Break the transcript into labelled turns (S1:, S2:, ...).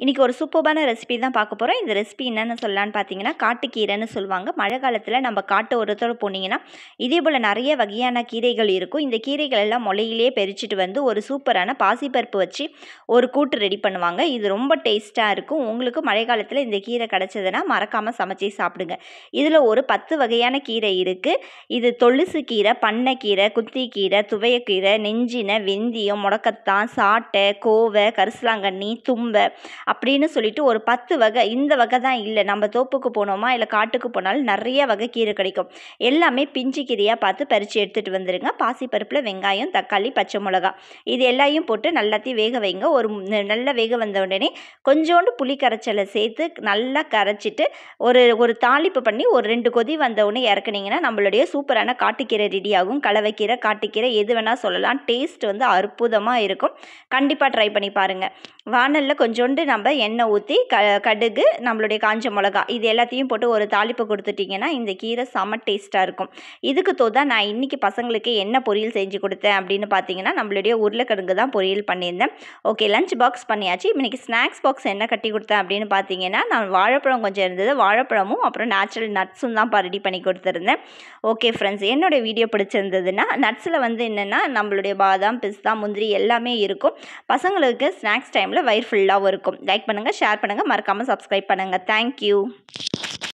S1: இன்றைக்கி ஒரு சூப்பர்பான ரெசிபி தான் பார்க்க போகிறோம் இந்த ரெசிபி என்னென்னு சொல்லலான்னு பார்த்தீங்கன்னா காட்டுக்கீரைன்னு சொல்லுவாங்க மழை காலத்தில் நம்ம காட்டு ஒருத்தர் போனீங்கன்னா இதே போல் நிறைய வகையான கீரைகள் இருக்கும் இந்த கீரைகள் எல்லாம் முளையிலே பறிச்சிட்டு வந்து ஒரு சூப்பரான பாசிப்பருப்பு வச்சு ஒரு கூட்டு ரெடி பண்ணுவாங்க இது ரொம்ப டேஸ்ட்டாக இருக்கும் உங்களுக்கு மழை காலத்தில் இந்த கீரை கிடச்சதுன்னா மறக்காமல் சமைச்சி சாப்பிடுங்க இதில் ஒரு பத்து வகையான கீரை இருக்குது இது தொழுசு கீரை பண்ணைக்கீரை கீரை துவையக்கீரை நெஞ்சின வெந்தயம் முடக்கத்தான் சாட்டை கோவை கரிசலாங்கண்ணி தும்பை அப்படின்னு சொல்லிட்டு ஒரு பத்து வகை இந்த வகை தான் இல்லை நம்ம தோப்புக்கு போனோமா இல்லை காட்டுக்கு போனாலும் நிறைய வகை கீரை கிடைக்கும் எல்லாமே பிஞ்சு கீரையாக பார்த்து பறித்து எடுத்துகிட்டு வந்துடுங்க பாசிப்பருப்பில் வெங்காயம் தக்காளி பச்சை மிளகா இது எல்லாத்தையும் போட்டு நல்லாத்தையும் வேக வைங்க ஒரு நல்ல வேக வந்த உடனே கொஞ்சோண்டு புளி கரைச்சலை சேர்த்து நல்லா கரைச்சிட்டு ஒரு ஒரு தாளிப்பு பண்ணி ஒரு ரெண்டு கொதி வந்த உடனே இறக்குனீங்கன்னா நம்மளுடைய சூப்பரான காட்டுக்கீரை ரெடியாகும் கலவைக்கீரை காட்டுக்கீரை எது வேணால் சொல்லலாம் டேஸ்ட் வந்து அற்புதமாக இருக்கும் கண்டிப்பாக ட்ரை பண்ணி பாருங்கள் வானலில் கொஞ்சோண்டு நம்ம எண்ணெய் ஊற்றி க கடுகு நம்மளுடைய காஞ்ச மிளகா இது எல்லாத்தையும் போட்டு ஒரு தாளிப்பு கொடுத்துட்டிங்கன்னா இந்த கீரை செம டேஸ்ட்டாக இருக்கும் இதுக்கு தோதா நான் இன்றைக்கி பசங்களுக்கு என்ன பொரியல் செஞ்சு கொடுத்தேன் அப்படின்னு பார்த்தீங்கன்னா நம்மளுடைய உருளைக்கிழங்கு தான் பொரியல் பண்ணியிருந்தேன் ஓகே லஞ்ச் பாக்ஸ் பண்ணியாச்சு இன்றைக்கி ஸ்நாக்ஸ் பாக்ஸ் என்ன கட்டி கொடுத்தேன் அப்படின்னு பார்த்தீங்கன்னா நான் வாழைப்பழம் கொஞ்சம் இருந்தது வாழைப்பழமும் அப்புறம் நேச்சுரல் நட்ஸும் தான் ரெடி பண்ணி கொடுத்துருந்தேன் ஓகே ஃப்ரெண்ட்ஸ் என்னோடய வீடியோ பிடிச்சிருந்ததுன்னா நட்ஸில் வந்து என்னென்னா நம்மளுடைய பாதாம் பிஸ்தா முந்திரி எல்லாமே இருக்கும் பசங்களுக்கு ஸ்நாக்ஸ் டைமில் வயிறு ஃபுல்லாகவும் இருக்கும் லைக் பண்ணுங்கள் ஷேர் பண்ணுங்கள் மறக்காமல் சப்ஸ்கிரைப் பண்ணுங்கள் தேங்க்யூ